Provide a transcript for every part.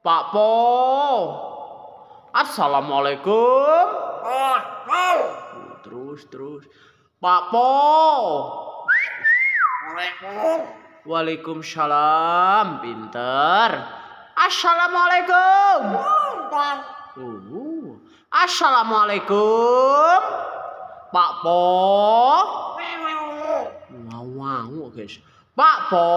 Pak Po. Assalamualaikum. Terus terus. Pak Po. Waalaikumsalam. Pinter. Assalamualaikum. Uh. Assalamualaikum. Pak Po. Wow, wow, guys. Pak Po.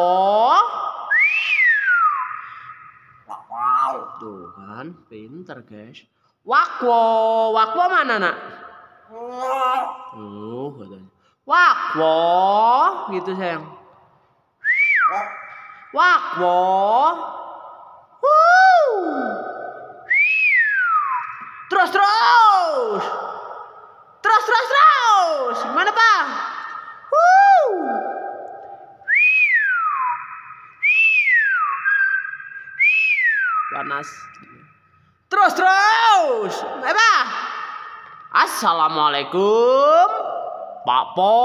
Tuh kan, pinter guys. Wakwo, wakwo mana nak? Tuh katanya. Wakwo, gitu sayang. Wakwo. Terus terus. panas terus terus apa assalamualaikum pak po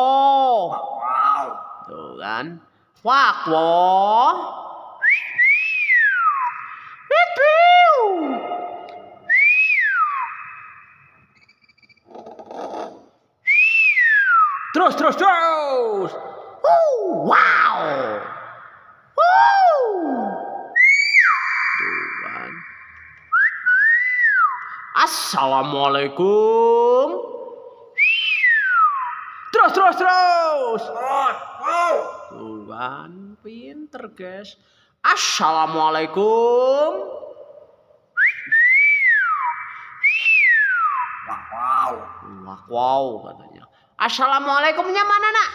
tuh kan pak po terus terus terus Oh, wow Assalamualaikum. Terus terus terus. Tuhan pinter guys. Assalamualaikum. Wow. Wow katanya. Assalamualaikumnya mana nak?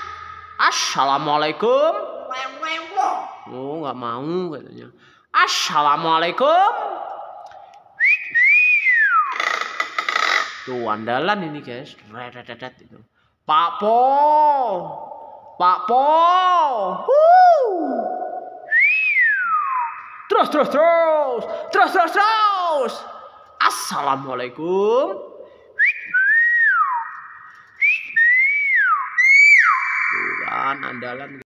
Assalamualaikum. Oh nggak mau katanya. Assalamualaikum. Tuh andalan ini guys. Redadadad itu. Pak Po. Pak Po. Woo. Terus terus terus. Terus terus terus. Assalamualaikum. Tuhan andalan